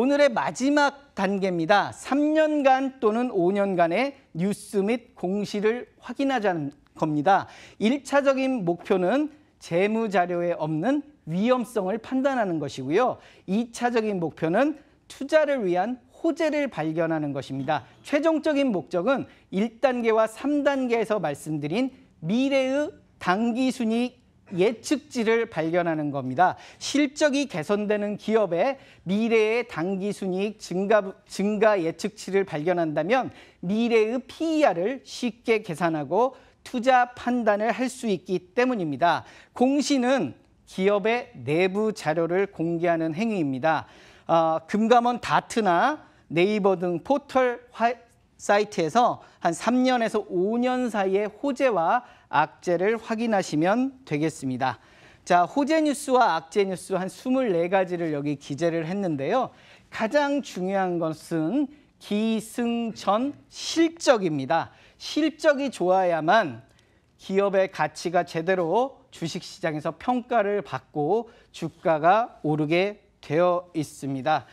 오늘의 마지막 단계입니다. 3년간 또는 5년간의 뉴스 및 공시를 확인하자는 겁니다. 1차적인 목표는 재무 자료에 없는 위험성을 판단하는 것이고요. 2차적인 목표는 투자를 위한 호재를 발견하는 것입니다. 최종적인 목적은 1단계와 3단계에서 말씀드린 미래의 단기 순이익 예측지를 발견하는 겁니다. 실적이 개선되는 기업의 미래의 단기순이익 증가, 증가 예측치를 발견한다면 미래의 PER을 쉽게 계산하고 투자 판단을 할 수 있기 때문입니다. 공시는 기업의 내부 자료를 공개하는 행위입니다. 어, 금감원 다트나 네이버 등 포털 화, 사이트에서 한 3년에서 5년 사이의 호재와 악재를 확인하시면 되겠습니다. 자, 호재 뉴스와 악재 뉴스 한 24가지를 여기 기재를 했는데요. 가장 중요한 것은 기승전 실적입니다. 실적이 좋아야만 기업의 가치가 제대로 주식시장에서 평가를 받고 주가가 오르게 되어 있습니다.